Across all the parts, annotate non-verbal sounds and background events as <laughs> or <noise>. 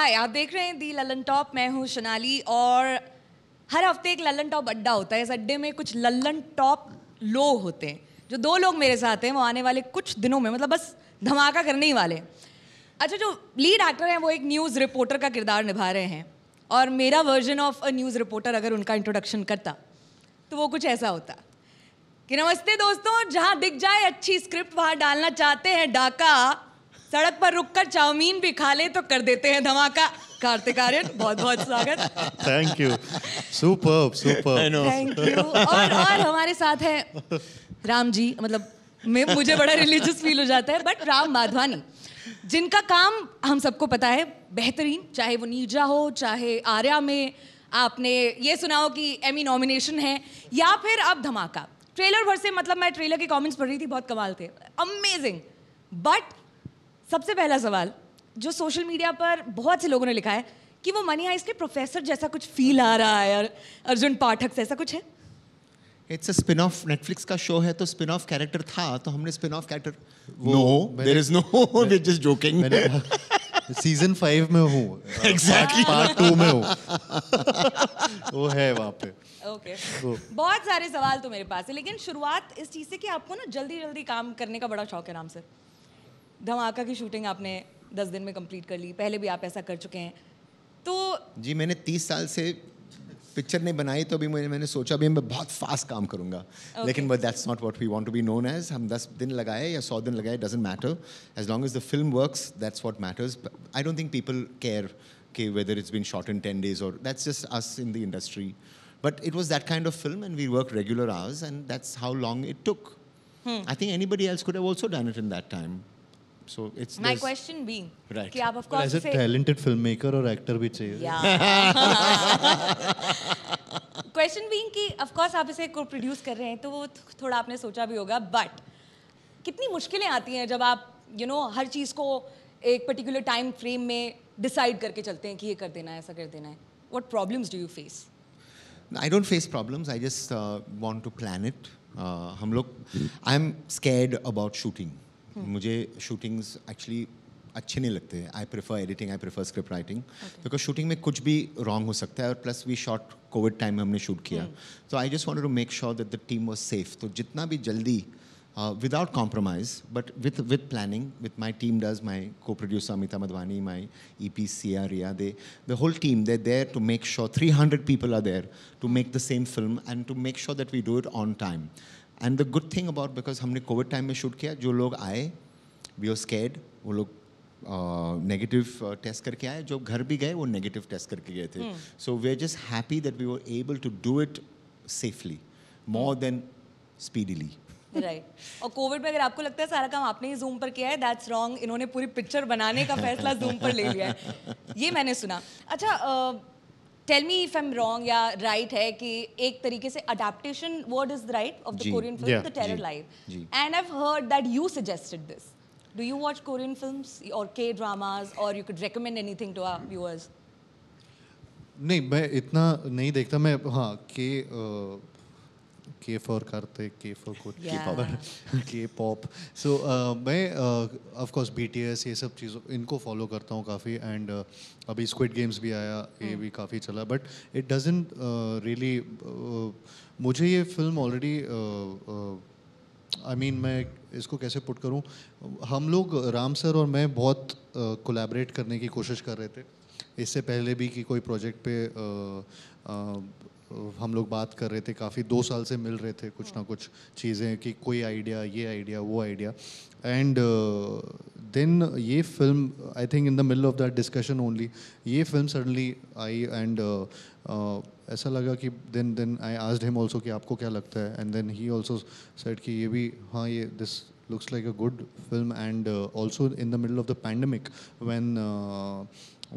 हाय आप देख रहे हैं दी ललन टॉप मैं हूँ सोनाली और हर हफ्ते एक ललन टॉप अड्डा होता है इस अड्डे में कुछ ललन टॉप लोग होते हैं जो दो लोग मेरे साथ हैं वो आने वाले कुछ दिनों में मतलब बस धमाका करने ही वाले अच्छा जो लीड एक्टर हैं वो एक न्यूज़ रिपोर्टर का किरदार निभा रहे हैं और मेरा version of a news reporter अगर उनका इंट्रोडक्शन करता तो वो कुछ ऐसा होता कि नमस्ते दोस्तों जहाँ दिख जाए अच्छी स्क्रिप्ट वहाँ डालना चाहते हैं डाका सड़क पर रुककर चाउमीन भी खा ले तो कर देते हैं धमाका कार्तिक आर्यन बहुत बहुत स्वागत thank you super super thank you और और हमारे साथ है राम जी मतलब मैं मुझे बड़ा रिलीजियस फील हो जाता है बट राम माधवानी जिनका काम हम सबको पता है बेहतरीन चाहे वो नीजा हो चाहे आर्या में आपने ये सुना हो कि एमी नॉमिनेशन है या फिर आप धमाका ट्रेलर भर से मतलब मैं ट्रेलर के कमेंट्स पढ़ रही थी बहुत कमाल थे अमेजिंग बट सबसे पहला सवाल जो सोशल मीडिया पर बहुत से लोगों ने लिखा है कि वो मनी हाइस के प्रोफेसर जैसा कुछ फील आ रहा है अर्जुन पाठक से ऐसा कुछ है it's a spin off Netflix का शो है तो स्पिन ऑफ कैरेक्टर था तो हमने spin off character no there is no we are just joking season five में हूँ एग्जैक्टली पार्ट टू में हूँ <laughs> वो है वहाँ पे ओके बहुत सारे सवाल तो मेरे पास है लेकिन शुरुआत इस चीज़ से कि आपको ना जल्दी जल्दी काम करने का बड़ा शौक है नाम से धमाका की शूटिंग आपने दस दिन में कंप्लीट कर ली पहले भी आप ऐसा कर चुके हैं तो जी मैंने तीस साल से पिक्चर नहीं बनाई तो अभी मैंने मैंने सोचा अभी मैं बहुत फास्ट काम करूंगा okay. लेकिन but that's not what we want to be known as हम दस दिन लगाए या सौ दिन लगाए doesn't matter as long as the film works that's what matters I don't think people care कि whether it's been shot in ten days और that's just us in the industry but it was that kind of film and we work regular hours and that's how long it took I think body else could also done it in that time So it's my question being right. कि आप of course well, as a talented filmmaker और actor भी चाहिए. Yeah. question being कि of course आप इसे को produce कर रहे हैं तो वो थोड़ा आपने सोचा भी होगा but कितनी मुश्किलें आती हैं जब आप you know, हर चीज़ को एक particular time frame में decide करके चलते हैं कि ये कर देना है ऐसा कर देना है what problems do you face I don't face problems. I just uh, want to plan it. Uh, हम लोग, I'm scared about shooting. Hmm. मुझे शूटिंग्स एक्चुअली अच्छे नहीं लगते I prefer editing I prefer script writing because shooting में कुछ भी wrong हो सकता है और plus we shot Covid time में हमने शूट किया तो I just want to make sure that the team was safe तो जितना भी जल्दी without compromise but with with planning with my team does my co producer Amita Madhvani my E P C R Riya they the whole team they there to make sure three hundred people are there to make the same film and to make sure that we do it on time and the good thing about because हमने Covid time में shoot किया जो लोग आए we are scared वो लोग negative uh, test uh, करके आए जो घर भी गए वो नेगेटिव टेस्ट करके गए थे so we are just happy that we were able to do it safely more than speedily right और कोविड में अगर आपको लगता है सारा काम आपने ही जूम पर किया है दैट्स रॉन्ग इन्होंने पूरी पिक्चर बनाने का फैसला जूम पर ले लिया है ये मैंने सुना अच्छा uh, tell me if I am wrong या राइट है कि एक तरीके से adaptation word is right of the Korean film the terror life and I have heard that you suggested this Do you watch Korean films or K dramas or you could recommend anything to our viewers नहीं मैं इतना नहीं देखता मैं हाँ के K for Karthik, K for good, के K-pop. So of course uh, बी uh, of course BTS ये सब चीज़ों इनको follow करता हूँ काफ़ी and uh, अभी Squid Games भी आया ये hmm. भी काफ़ी चला but it doesn't really uh, really मुझे ये फिल्म ऑलरेडी आई मीन मैं इसको कैसे पुट करूँ हम लोग राम सर और मैं बहुत कोलैबोरेट करने की कोशिश कर रहे थे इससे पहले भी कि कोई प्रोजेक्ट पे हम लोग बात कर रहे थे काफ़ी दो साल से मिल रहे थे कुछ ना कुछ चीज़ें कि कोई आइडिया ये आइडिया वो आइडिया एंड देन ये film I think in the middle of that discussion only ये फिल्म सडनली आई एंड ऐसा लगा कि देन देन आई आज हिम ऑल्सो कि आपको क्या लगता है and then he also said कि ये भी हाँ ये this looks like a good film and also in the middle of the pandemic when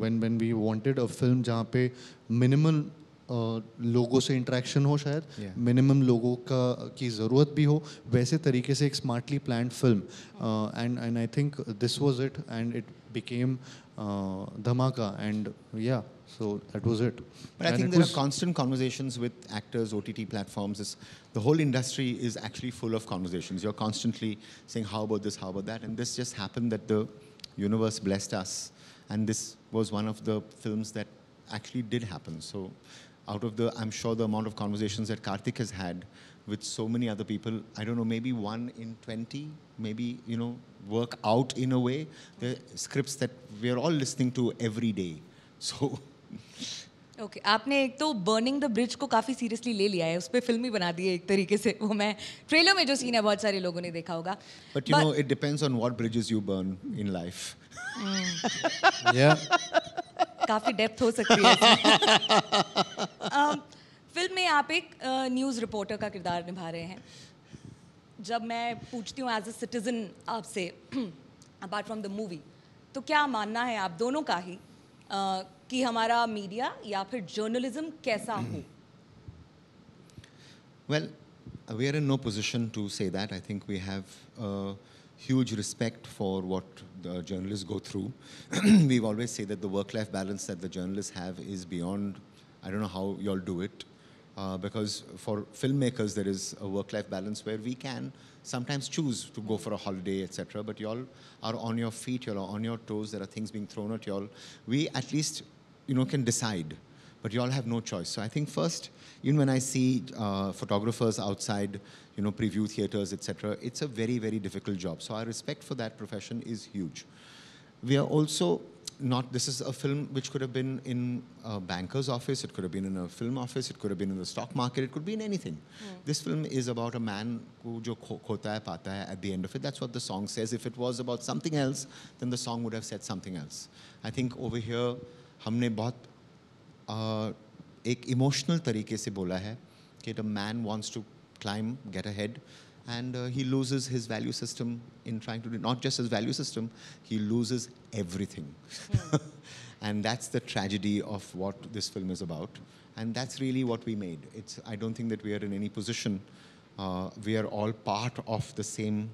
when when we wanted a film जहाँ पे मिनिमम लोगों से इंट्रैक्शन हो शायद मिनिमम yeah. लोगों का की ज़रूरत भी हो वैसे तरीके से एक smartly plan film and and I think this was it and it became धमाका and yeah So that was it. But and I think there are constant conversations with actors, OTT platforms. It's, the whole industry is actually full of conversations. You're constantly saying, how about this, how about that? And this just happened that the universe blessed us. And this was one of the films that actually did happen. So out of the, I'm sure, the amount of conversations that Karthik has had with so many other people, I don't know, maybe one in 20, maybe, you know, work out in a way the scripts that we're all listening to every day. <laughs> So. Okay okay, आपने एक तो burning the bridge को काफ़ी seriously ले लिया है उस पर फिल्म ही बना दी है एक तरीके से वो मैं ट्रेलर में जो सीन है बहुत सारे लोगों ने देखा होगा but you know it depends on what bridges you burn in life काफ़ी डेप्थ हो सकती है <laughs> आप एक न्यूज़ रिपोर्टर का किरदार निभा रहे हैं जब मैं पूछती हूँ एज ए सिटीज़न आपसे अपार्ट फ्रॉम द मूवी तो क्या मानना है आप दोनों का ही आ, कि हमारा मीडिया या फिर जर्नलिज्म कैसा हो well we are in no position to say that I think we have huge respect for what the journalists go through. We've always said that the work-life balance that the journalists have is beyond, I don't know how you all do it, Uh, because for filmmakers there is a work-life balance where we can sometimes choose to go for a holiday, etc. But y'all are on your feet, y'all are on your toes. There are things being thrown at y'all. We at least, you know, can decide, but y'all have no choice. So I think first, even when I see uh, photographers outside, you know, preview theaters, etc., it's a very, very difficult job. So our respect for that profession is huge. We are also not this is a film which could have been in a banker's office it could have been in a film office it could have been in the stock market it could be in anything yeah. this film is about a man who jo khota hai pata hai at the end of it that's what the song says if it was about something else then the song would have said something else i think over here humne bahut uh, एक emotional तरीके से बोला है कि the man wants to climb get a and uh, he loses his value system in trying to do not just his value system, he loses everything. Yeah. <laughs> and that's the tragedy of what this film is about. And that's really what we made. It's, I don't think that we are in any position. Uh, we are all part of the same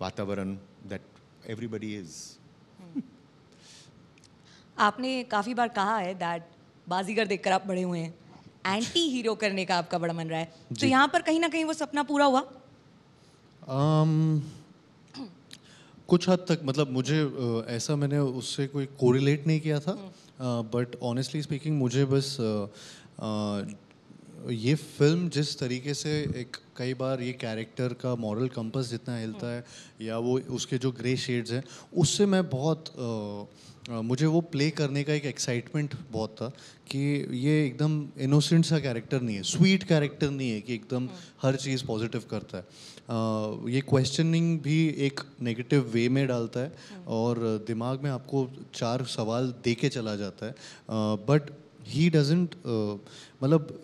वातावरण that everybody is. <laughs> आपने काफ़ी बार कहा है that Bazigar, देखकर आप बड़े हुए हैं एंटी <laughs> हीरो करने का आपका बड़ा मन रहा है तो यहाँ पर कहीं ना कहीं वो सपना पूरा हुआ um, कुछ हद तक मतलब मुझे uh, ऐसा मैंने उससे कोई कोरिलेट नहीं किया था बट ऑनेस्टली स्पीकिंग मुझे बस uh, uh, ये फिल्म जिस तरीके से एक कई बार ये कैरेक्टर का मॉरल कंपस जितना हिलता hmm. है या वो उसके जो ग्रे शेड्स हैं उससे मैं बहुत uh, मुझे वो प्ले करने का एक एक्साइटमेंट बहुत था कि ये एकदम इनोसेंट सा कैरेक्टर नहीं है स्वीट कैरेक्टर नहीं है कि एकदम हम्म। हर चीज़ पॉजिटिव करता है ये क्वेश्चनिंग भी एक नेगेटिव वे में डालता है हम्म। और दिमाग में आपको चार सवाल दे के चला जाता है बट ही डजेंट मतलब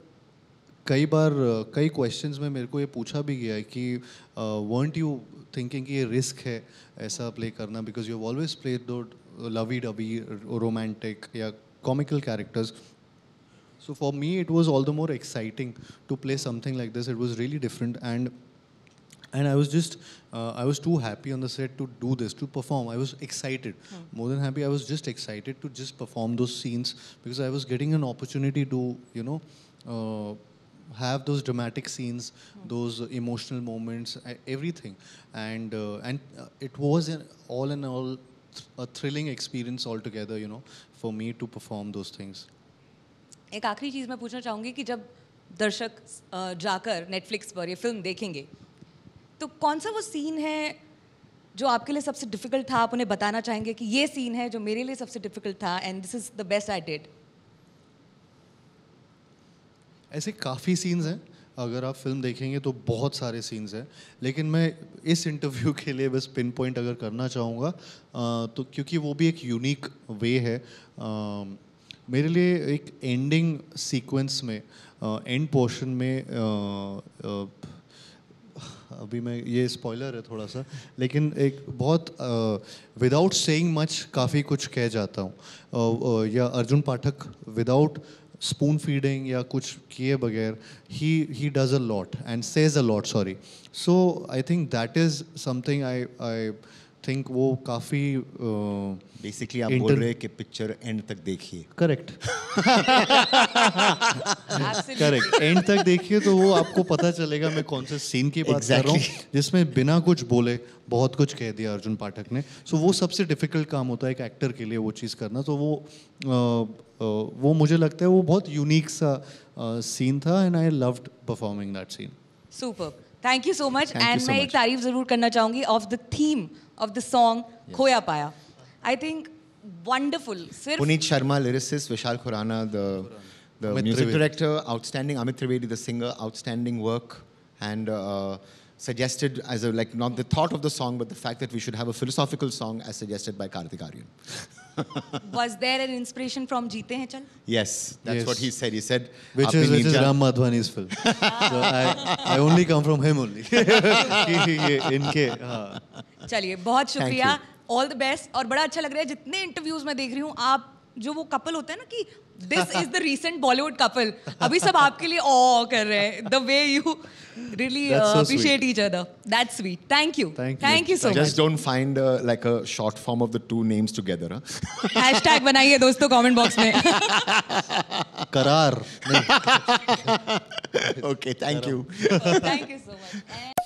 कई बार कई क्वेश्चंस में मेरे को ये पूछा भी गया है कि वॉन्ट यू थिंकिंग कि ये रिस्क है ऐसा प्ले करना because you always play those lovey dovey romantic या comical characters so for me it was all the more exciting to play something like this it was really different and and I was just I was too happy on the set to do this to perform I was excited more than happy I was just excited to just perform those scenes because I was getting an opportunity to you know have those dramatic scenes, mm. those emotional moments, everything, and uh, and uh, it was an all in all th- a thrilling experience altogether. You know, for me to perform those things. एक आखिरी चीज़ मैं पूछना चाहूँगी कि जब दर्शक जाकर Netflix पर ये फिल्म देखेंगे तो कौन सा वो सीन है जो आपके लिए सबसे डिफिकल्ट था आप उन्हें बताना चाहेंगे कि ये सीन है जो मेरे लिए सबसे डिफिकल्ट था and this is the best I did ऐसे काफ़ी सीन्स हैं अगर आप फिल्म देखेंगे तो बहुत सारे सीन्स हैं लेकिन मैं इस इंटरव्यू <laughs> के लिए बस पिन पॉइंट अगर करना चाहूँगा तो क्योंकि वो भी एक यूनिक वे है आ, मेरे लिए एक एंडिंग सीक्वेंस में एंड पोर्शन में आ, आ, अभी मैं ये स्पॉइलर है थोड़ा सा लेकिन एक बहुत विदाउट सेइंग मच काफ़ी कुछ कह जाता हूँ या Arjun Pathak without spoon feeding या कुछ किए बगैर ही he does a lot and says a lot sorry so I think that is something I I think वो काफी बेसिकली आप बोल रहे हैं कि पिक्चर एंड तक देखिए करेक्ट करेक्ट एंड तक देखिए तो वो आपको पता चलेगा मैं कौन से सीन की बात exactly. कर रहा हूँ जिसमें बिना कुछ बोले बहुत कुछ कह दिया अर्जुन पाठक ने सो so, वो सबसे डिफिकल्ट काम होता है एक एक्टर के लिए वो चीज़ करना तो वो uh, तो वो मुझे लगता है वो बहुत यूनिक सा सीन था and I loved performing that scene super thank you so much and मैं एक तारीफ जरूर करना चाहूंगी of the theme of the song Khoya Paya I think wonderful सिर्फ Puneet Sharma lyricist Vishal Khurana the the music director outstanding Amit Trivedi the singer outstanding work and suggested as a like not the thought of the song but the fact that we should have a philosophical song as suggested by Karthik Aryan <laughs> was there an inspiration from Jeete Hain Chal? Yes, that's yes. what he said. He said, which is, which is Ram Madhwani's film. so I, I only come from him only. इनके हाँ. चलिए बहुत शुक्रिया all the best और बड़ा अच्छा लग रहा है जितने इंटरव्यूज में देख रही हूँ आप जो वो कपल होते हैं ना कि this is the recent Bollywood couple अभी सब आपके लिए ओ कर रहे हैं the way you really appreciate each other that's sweet thank you thank you so much just don't find like a short form of the two names together hashtag बनाइए दोस्तों कमेंट बॉक्स में करार okay thank you thank you so much